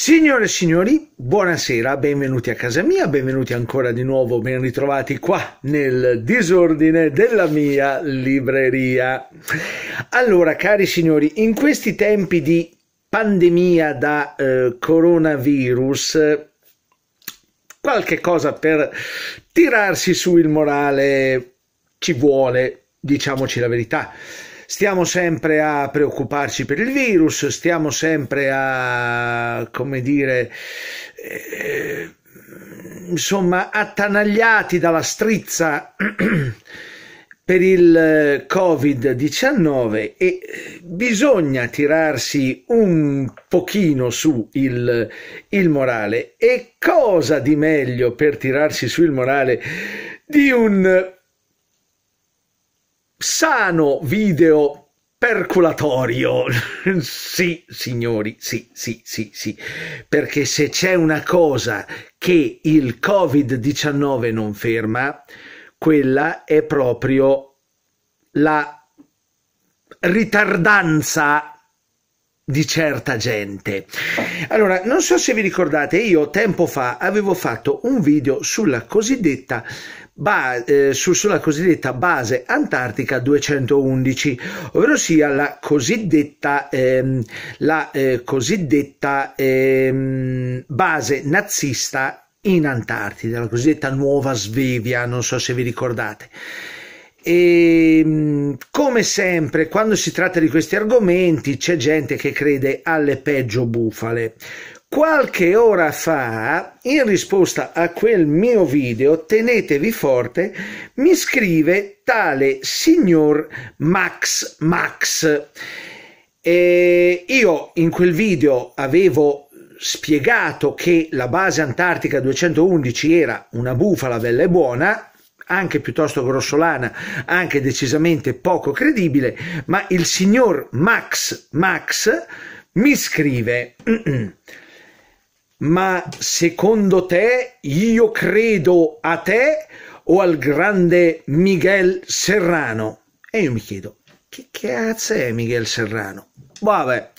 Signore e signori, buonasera, benvenuti a casa mia, benvenuti ancora di nuovo, ben ritrovati qua nel disordine della mia libreria. Allora, cari signori, in questi tempi di pandemia da eh, coronavirus, qualche cosa per tirarsi su il morale ci vuole, diciamoci la verità stiamo sempre a preoccuparci per il virus, stiamo sempre a, come dire, eh, insomma, attanagliati dalla strizza per il eh, Covid-19 e bisogna tirarsi un pochino su il, il, morale. E cosa di meglio per tirarsi su il morale di un sano video perculatorio. sì, signori, sì, sì, sì, sì. Perché se c'è una cosa che il Covid-19 non ferma, quella è proprio la ritardanza di certa gente. Allora, non so se vi ricordate, io tempo fa avevo fatto un video sulla cosiddetta ba- eh, su, sulla cosiddetta base antartica 211, ovvero sia la cosiddetta, ehm, la, eh, cosiddetta ehm, base nazista in Antartide, la cosiddetta Nuova Svevia, non so se vi ricordate. E ehm, come sempre, quando si tratta di questi argomenti, c'è gente che crede alle peggio bufale. Qualche ora fa, in risposta a quel mio video, tenetevi forte, mi scrive tale signor Max Max. E io in quel video avevo spiegato che la base Antartica 211 era una bufala bella e buona, anche piuttosto grossolana, anche decisamente poco credibile, ma il signor Max Max mi scrive... Mm -mm. Ma secondo te io credo a te o al grande Miguel Serrano? E io mi chiedo, che cazzo è Miguel Serrano? Vabbè,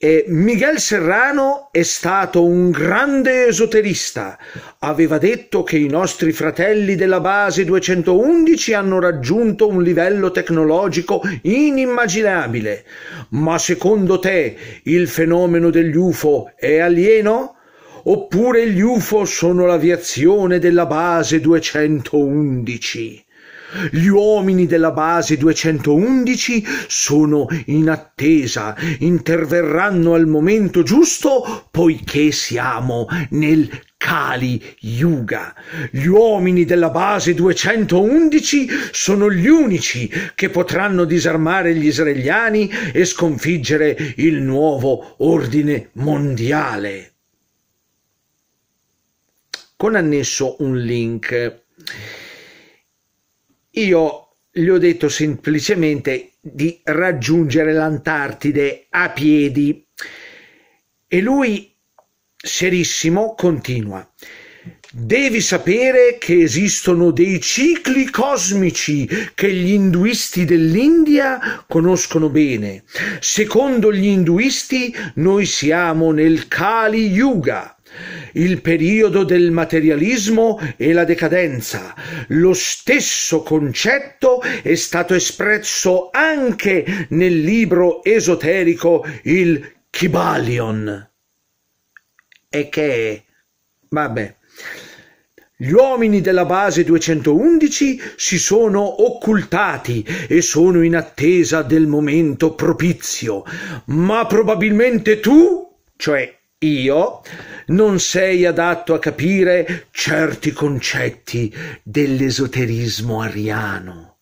e Miguel Serrano è stato un grande esoterista. Aveva detto che i nostri fratelli della base 211 hanno raggiunto un livello tecnologico inimmaginabile. Ma secondo te il fenomeno degli UFO è alieno? Oppure gli UFO sono l'aviazione della base 211? Gli uomini della base 211 sono in attesa, interverranno al momento giusto poiché siamo nel Kali Yuga. Gli uomini della base 211 sono gli unici che potranno disarmare gli israeliani e sconfiggere il nuovo ordine mondiale. Con annesso un link io gli ho detto semplicemente di raggiungere l'Antartide a piedi e lui, serissimo, continua. Devi sapere che esistono dei cicli cosmici che gli induisti dell'India conoscono bene. Secondo gli induisti noi siamo nel Kali Yuga, il periodo del materialismo e la decadenza. Lo stesso concetto è stato espresso anche nel libro esoterico Il Kibalion. E che Vabbè. Gli uomini della base 211 si sono occultati e sono in attesa del momento propizio, ma probabilmente tu, cioè io, non sei adatto a capire certi concetti dell'esoterismo ariano.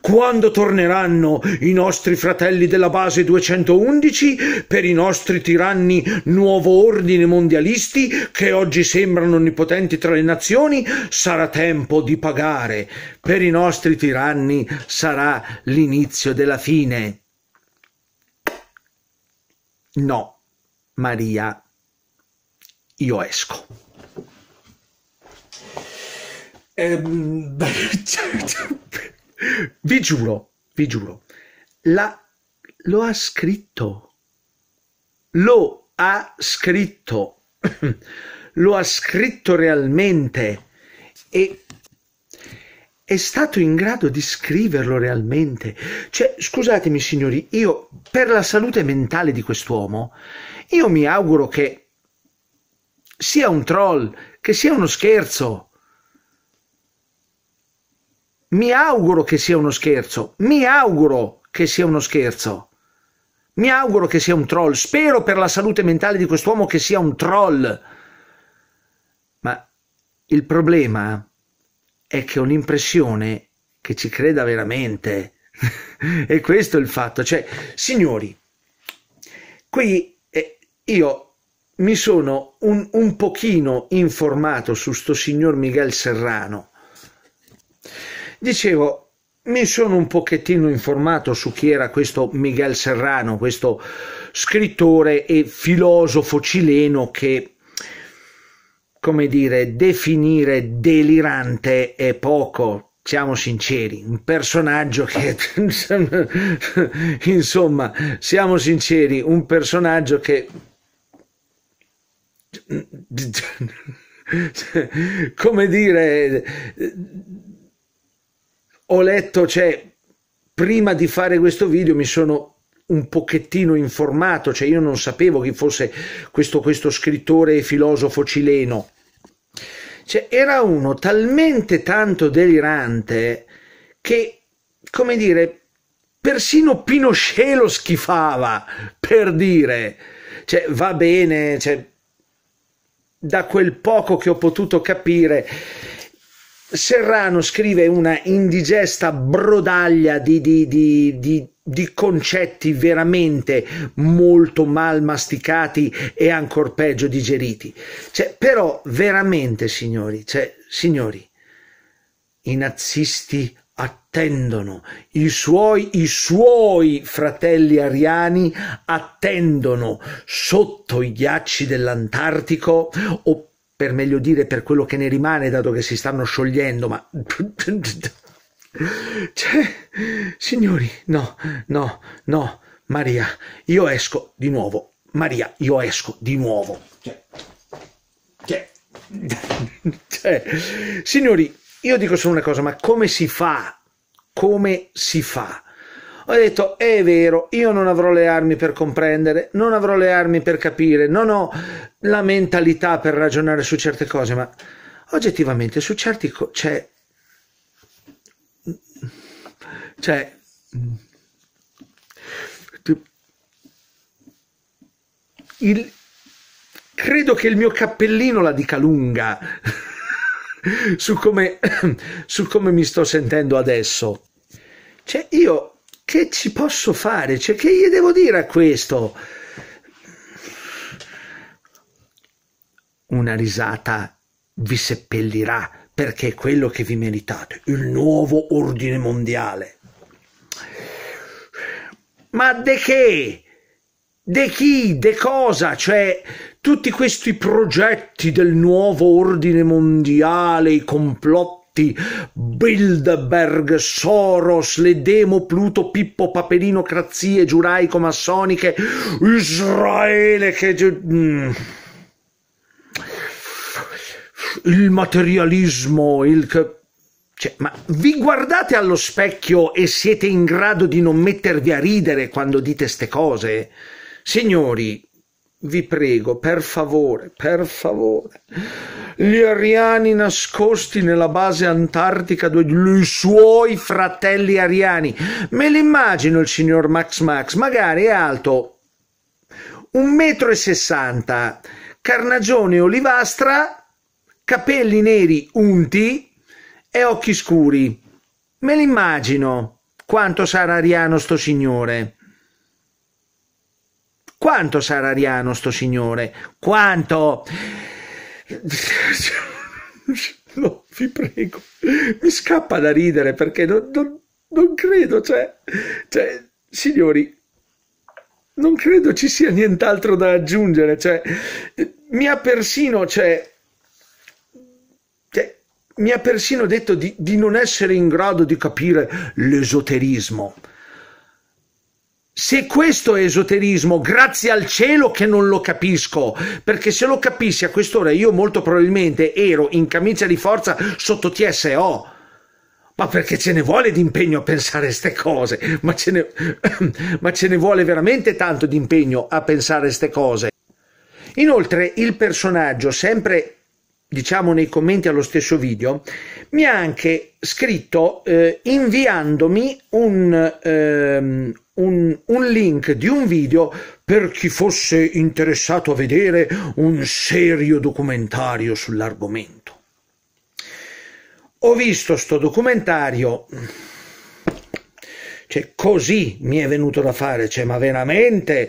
Quando torneranno i nostri fratelli della base 211 per i nostri tiranni nuovo ordine mondialisti che oggi sembrano onnipotenti tra le nazioni, sarà tempo di pagare. Per i nostri tiranni sarà l'inizio della fine. No, Maria io esco. Ehm, vi giuro, vi giuro, la, lo ha scritto, lo ha scritto, lo ha scritto realmente e è stato in grado di scriverlo realmente. Cioè, scusatemi signori, io per la salute mentale di quest'uomo, io mi auguro che sia un troll, che sia uno scherzo. Mi auguro che sia uno scherzo, mi auguro che sia uno scherzo. Mi auguro che sia un troll, spero per la salute mentale di quest'uomo che sia un troll. Ma il problema è che ho l'impressione che ci creda veramente. e questo è il fatto. Cioè, signori, qui eh, io mi sono un, un pochino informato su sto signor Miguel Serrano. Dicevo, mi sono un pochettino informato su chi era questo Miguel Serrano, questo scrittore e filosofo cileno che, come dire, definire delirante è poco. Siamo sinceri, un personaggio che, insomma, siamo sinceri, un personaggio che come dire, ho letto, cioè, prima di fare questo video mi sono un pochettino informato, cioè io non sapevo chi fosse questo, questo scrittore e filosofo cileno. Cioè, era uno talmente tanto delirante che, come dire, persino Pinochet lo schifava, per dire. Cioè, va bene, cioè, da quel poco che ho potuto capire, Serrano scrive una indigesta brodaglia di, di, di, di, concetti veramente molto mal masticati e ancor peggio digeriti. Cioè, però veramente, signori, cioè, signori, i nazisti attendono, i suoi, i suoi fratelli ariani attendono sotto i ghiacci dell'Antartico o per meglio dire per quello che ne rimane dato che si stanno sciogliendo, ma cioè, signori, no, no, no, Maria, io esco di nuovo. Maria, io esco di nuovo. Cioè, cioè, cioè signori, io dico solo una cosa, ma come si fa? Come si fa? Ho detto, è vero, io non avrò le armi per comprendere, non avrò le armi per capire, non ho la mentalità per ragionare su certe cose, ma oggettivamente su certi... Co- cioè, cioè il, credo che il mio cappellino la dica lunga su come, su come mi sto sentendo adesso. Cioè, io che ci posso fare? Cioè, che gli devo dire a questo? Una risata vi seppellirà perché è quello che vi meritate, il nuovo ordine mondiale. Ma de che? De chi? De cosa? Cioè, tutti questi progetti del nuovo ordine mondiale, i complotti Bilderberg, Soros, le demo Pluto, Pippo, Paperino, crazie giuraico-massoniche, Israele che... Mm. Il materialismo, il... Cioè, ma vi guardate allo specchio e siete in grado di non mettervi a ridere quando dite ste cose? Signori, vi prego, per favore, per favore, gli ariani nascosti nella base antartica dei suoi fratelli ariani. Me l'immagino il signor Max Max, magari è alto 1,60 m, carnagione olivastra, capelli neri unti e occhi scuri. Me l'immagino quanto sarà ariano sto signore. Quanto sarà ariano sto signore? Quanto? No, vi prego, mi scappa da ridere perché non, non, non credo, cioè, cioè, signori, non credo ci sia nient'altro da aggiungere, cioè, mi ha persino, cioè, cioè mi ha persino detto di, di non essere in grado di capire l'esoterismo. Se questo è esoterismo, grazie al cielo che non lo capisco, perché se lo capissi a quest'ora io molto probabilmente ero in camicia di forza sotto TSO. Ma perché ce ne vuole di impegno a pensare a queste cose? Ma ce, ne, ma ce ne vuole veramente tanto di impegno a pensare a queste cose. Inoltre il personaggio, sempre diciamo nei commenti allo stesso video, mi ha anche scritto eh, inviandomi un, eh, un, un link di un video per chi fosse interessato a vedere un serio documentario sull'argomento. Ho visto sto documentario, cioè così mi è venuto da fare, cioè ma veramente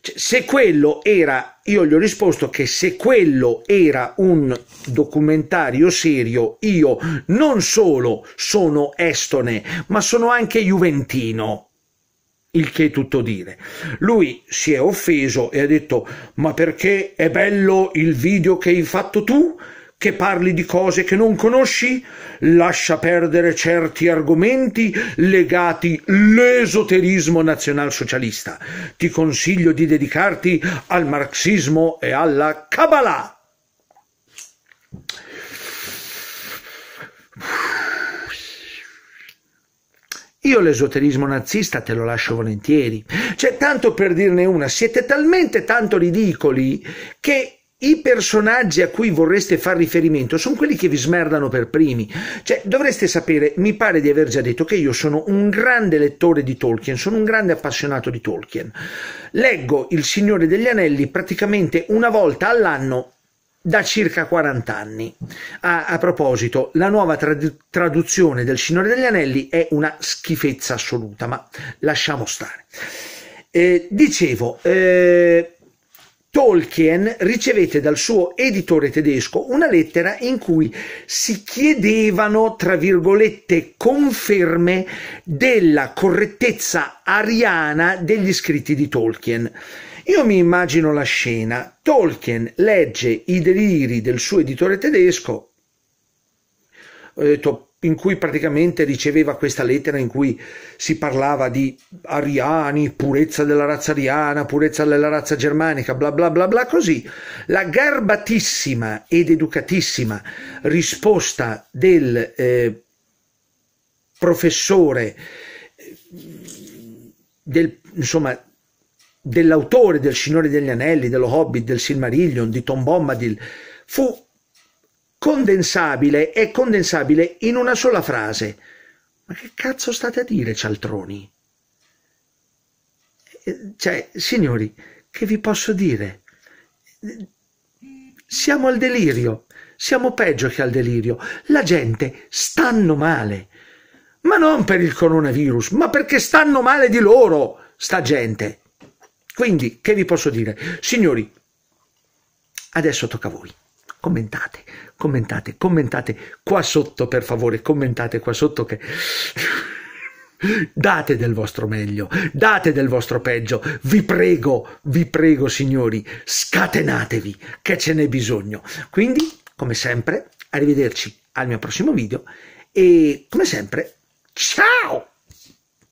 cioè, se quello era, io gli ho risposto che se quello era un documentario serio, io non solo sono estone, ma sono anche juventino il che è tutto dire. Lui si è offeso e ha detto ma perché è bello il video che hai fatto tu? Che parli di cose che non conosci? Lascia perdere certi argomenti legati all'esoterismo nazionalsocialista. Ti consiglio di dedicarti al marxismo e alla Kabbalah. Io l'esoterismo nazista te lo lascio volentieri. Cioè, tanto per dirne una, siete talmente tanto ridicoli che i personaggi a cui vorreste far riferimento sono quelli che vi smerdano per primi. Cioè, dovreste sapere, mi pare di aver già detto che io sono un grande lettore di Tolkien, sono un grande appassionato di Tolkien. Leggo Il Signore degli Anelli praticamente una volta all'anno da circa 40 anni. A, a proposito, la nuova trad- traduzione del Signore degli Anelli è una schifezza assoluta, ma lasciamo stare. Eh, dicevo, eh, Tolkien ricevette dal suo editore tedesco una lettera in cui si chiedevano, tra virgolette, conferme della correttezza ariana degli scritti di Tolkien. Io mi immagino la scena. Tolkien legge i deliri del suo editore tedesco, eh, in cui praticamente riceveva questa lettera in cui si parlava di ariani, purezza della razza ariana, purezza della razza germanica, bla bla bla bla così. La garbatissima ed educatissima risposta del eh, professore eh, del insomma dell'autore del Signore degli Anelli, dello Hobbit, del Silmarillion, di Tom Bombadil, fu condensabile e condensabile in una sola frase. Ma che cazzo state a dire, cialtroni? Eh, cioè, signori, che vi posso dire? Siamo al delirio, siamo peggio che al delirio. La gente stanno male, ma non per il coronavirus, ma perché stanno male di loro, sta gente. Quindi, che vi posso dire? Signori, adesso tocca a voi. Commentate, commentate, commentate qua sotto per favore, commentate qua sotto che... Date del vostro meglio, date del vostro peggio, vi prego, vi prego signori, scatenatevi che ce n'è bisogno. Quindi, come sempre, arrivederci al mio prossimo video e come sempre, ciao!